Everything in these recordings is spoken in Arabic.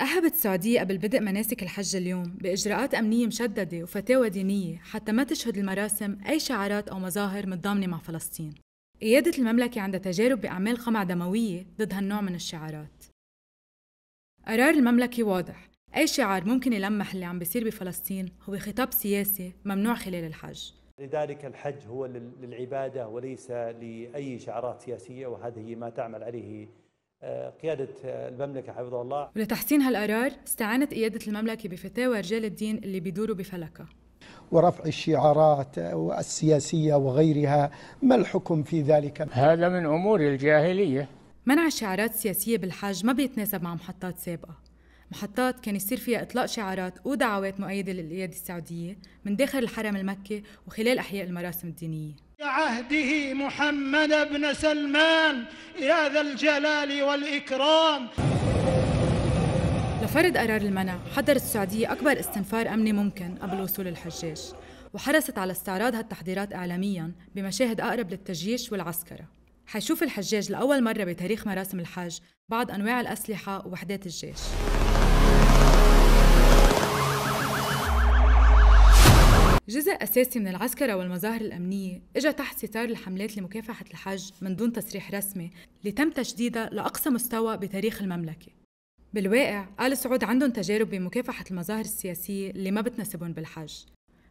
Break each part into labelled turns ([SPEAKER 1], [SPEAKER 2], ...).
[SPEAKER 1] تأهبت السعودية قبل بدء مناسك الحج اليوم بإجراءات أمنية مشددة وفتاوى دينية حتى ما تشهد المراسم أي شعارات أو مظاهر متضامنة مع فلسطين قيادة المملكة عندها تجارب بأعمال قمع دموية ضد هالنوع من الشعارات قرار المملكة واضح أي شعار ممكن يلمح اللي عم بيصير بفلسطين هو خطاب سياسي ممنوع خلال الحج
[SPEAKER 2] لذلك الحج هو للعبادة وليس لأي شعارات سياسية وهذه ما تعمل عليه قيادة المملكة حفظه الله
[SPEAKER 1] ولتحسين هالقرار استعانت قيادة المملكة بفتاوى رجال الدين اللي بيدوروا بفلكة
[SPEAKER 2] ورفع الشعارات السياسية وغيرها ما الحكم في ذلك؟ هذا من أمور الجاهلية
[SPEAKER 1] منع الشعارات السياسية بالحج ما بيتناسب مع محطات سابقة محطات كان يصير فيها إطلاق شعارات ودعوات مؤيدة للقيادة السعودية من داخل الحرم المكي وخلال أحياء المراسم الدينية
[SPEAKER 2] عهده محمد بن
[SPEAKER 1] سلمان يا ذا الجلال والإكرام لفرض قرار المنع حضرت السعودية أكبر استنفار أمني ممكن قبل وصول الحجاج وحرصت على استعراض هالتحضيرات إعلامياً بمشاهد أقرب للتجيش والعسكرة حيشوف الحجاج لأول مرة بتاريخ مراسم الحج بعض أنواع الأسلحة ووحدات الجيش جزء أساسي من العسكرة والمظاهر الأمنية إجا تحت ستار الحملات لمكافحة الحج من دون تصريح رسمي اللي تم تشديدها لأقصى مستوى بتاريخ المملكة بالواقع آل سعود عندهم تجارب بمكافحة المظاهر السياسية اللي ما بتناسبهم بالحج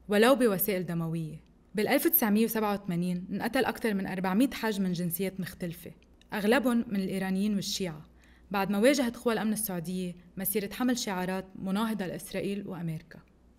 [SPEAKER 1] ولو بوسائل دموية بال 1987 انقتل أكثر من 400 حاج من جنسيات مختلفة أغلبهم من الإيرانيين والشيعة بعد ما واجهت قوى الأمن السعودية مسيرة حمل شعارات مناهضة لإسرائيل وأمريكا